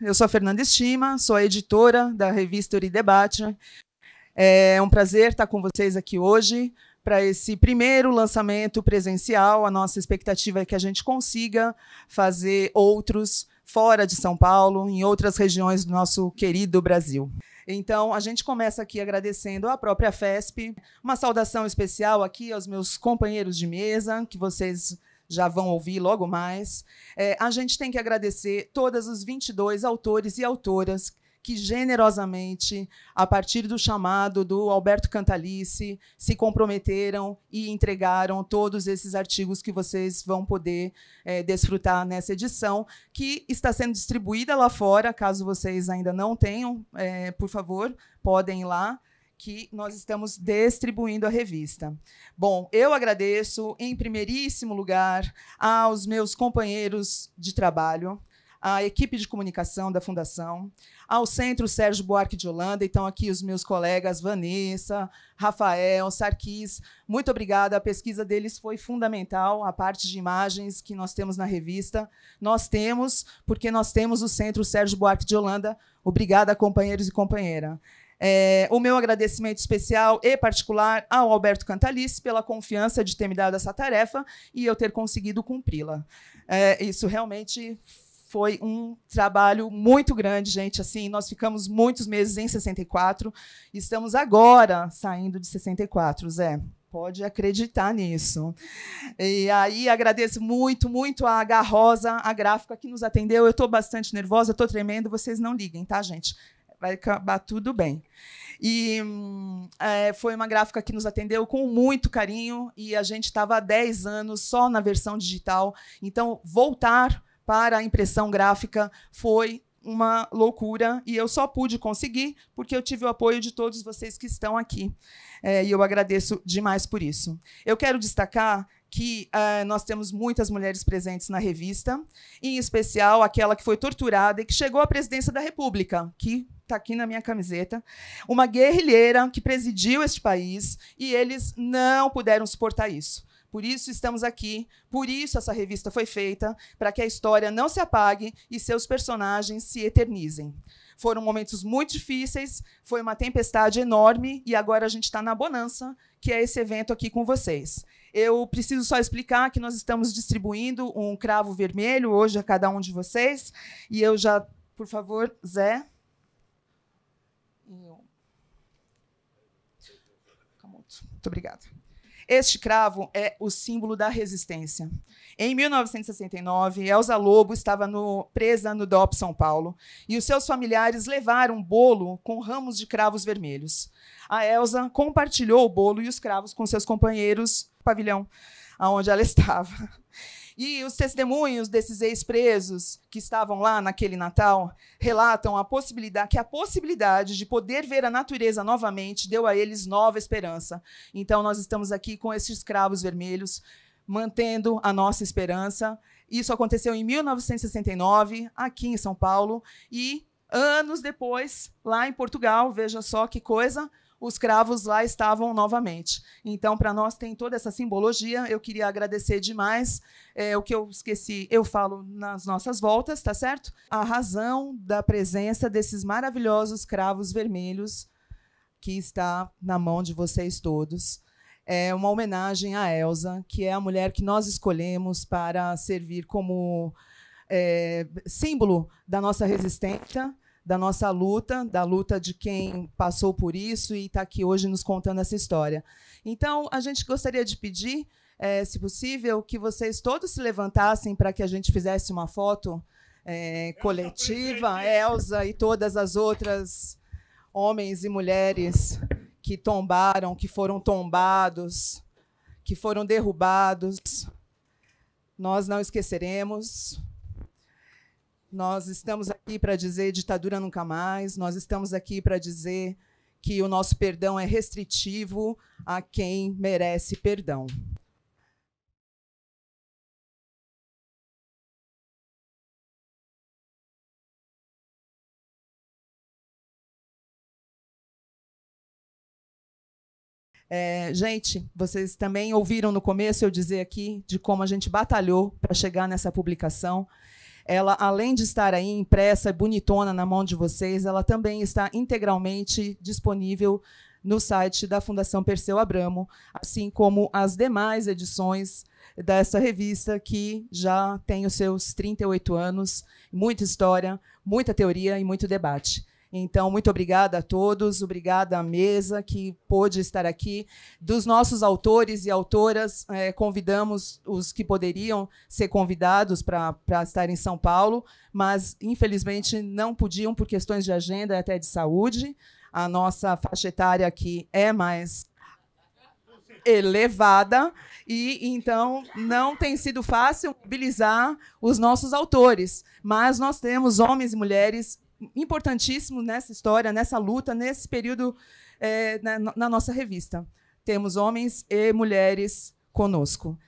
eu sou a Fernanda Estima, sou a editora da revista Uri Debate. É um prazer estar com vocês aqui hoje para esse primeiro lançamento presencial. A nossa expectativa é que a gente consiga fazer outros fora de São Paulo, em outras regiões do nosso querido Brasil. Então, a gente começa aqui agradecendo à própria FESP, uma saudação especial aqui aos meus companheiros de mesa, que vocês já vão ouvir logo mais. É, a gente tem que agradecer todos os 22 autores e autoras que generosamente, a partir do chamado do Alberto Cantalice, se comprometeram e entregaram todos esses artigos que vocês vão poder é, desfrutar nessa edição, que está sendo distribuída lá fora. Caso vocês ainda não tenham, é, por favor, podem ir lá que nós estamos distribuindo a revista. Bom, eu agradeço em primeiríssimo lugar aos meus companheiros de trabalho, à equipe de comunicação da Fundação, ao Centro Sérgio Buarque de Holanda. Então, aqui os meus colegas Vanessa, Rafael, Sarquis. Muito obrigada. A pesquisa deles foi fundamental, a parte de imagens que nós temos na revista. Nós temos, porque nós temos o Centro Sérgio Buarque de Holanda. Obrigada, companheiros e companheira. É, o meu agradecimento especial e particular ao Alberto Cantalice pela confiança de ter me dado essa tarefa e eu ter conseguido cumpri-la. É, isso realmente foi um trabalho muito grande, gente. Assim, nós ficamos muitos meses em 64. Estamos agora saindo de 64, Zé. Pode acreditar nisso. E aí agradeço muito, muito a Garrosa, a gráfica que nos atendeu. Eu estou bastante nervosa, estou tremendo. Vocês não liguem, tá, gente? vai acabar tudo bem. E hum, é, foi uma gráfica que nos atendeu com muito carinho e a gente estava há 10 anos só na versão digital. Então, voltar para a impressão gráfica foi uma loucura e eu só pude conseguir porque eu tive o apoio de todos vocês que estão aqui. É, e eu agradeço demais por isso. Eu quero destacar que uh, nós temos muitas mulheres presentes na revista, em especial aquela que foi torturada e que chegou à presidência da República, que está aqui na minha camiseta, uma guerrilheira que presidiu este país e eles não puderam suportar isso. Por isso estamos aqui, por isso essa revista foi feita, para que a história não se apague e seus personagens se eternizem. Foram momentos muito difíceis, foi uma tempestade enorme e agora a gente está na bonança, que é esse evento aqui com vocês. Eu preciso só explicar que nós estamos distribuindo um cravo vermelho hoje a cada um de vocês e eu já, por favor, Zé. Muito obrigada. Este cravo é o símbolo da resistência. Em 1969, Elsa Lobo estava no, presa no DOP São Paulo e os seus familiares levaram um bolo com ramos de cravos vermelhos. A Elsa compartilhou o bolo e os cravos com seus companheiros pavilhão aonde ela estava. E os testemunhos desses ex-presos que estavam lá naquele Natal relatam a possibilidade que a possibilidade de poder ver a natureza novamente deu a eles nova esperança. Então nós estamos aqui com esses cravos vermelhos mantendo a nossa esperança. Isso aconteceu em 1969 aqui em São Paulo e anos depois lá em Portugal, veja só que coisa, os cravos lá estavam novamente. Então, para nós tem toda essa simbologia. Eu queria agradecer demais. É, o que eu esqueci, eu falo nas nossas voltas, tá certo? A razão da presença desses maravilhosos cravos vermelhos que está na mão de vocês todos é uma homenagem a Elsa, que é a mulher que nós escolhemos para servir como é, símbolo da nossa resistência da nossa luta, da luta de quem passou por isso e está aqui hoje nos contando essa história. Então, a gente gostaria de pedir, é, se possível, que vocês todos se levantassem para que a gente fizesse uma foto é, coletiva, Elsa e todas as outras homens e mulheres que tombaram, que foram tombados, que foram derrubados. Nós não esqueceremos. Nós estamos aqui para dizer ditadura nunca mais, nós estamos aqui para dizer que o nosso perdão é restritivo a quem merece perdão. É, gente, vocês também ouviram no começo eu dizer aqui de como a gente batalhou para chegar nessa publicação ela além de estar aí impressa, bonitona na mão de vocês, ela também está integralmente disponível no site da Fundação Perseu Abramo, assim como as demais edições dessa revista que já tem os seus 38 anos, muita história, muita teoria e muito debate. Então, muito obrigada a todos, obrigada à mesa que pôde estar aqui. Dos nossos autores e autoras, é, convidamos os que poderiam ser convidados para estar em São Paulo, mas infelizmente não podiam por questões de agenda e até de saúde. A nossa faixa etária aqui é mais elevada e então não tem sido fácil mobilizar os nossos autores, mas nós temos homens e mulheres importantíssimo nessa história, nessa luta, nesse período é, na, na nossa revista. Temos homens e mulheres conosco.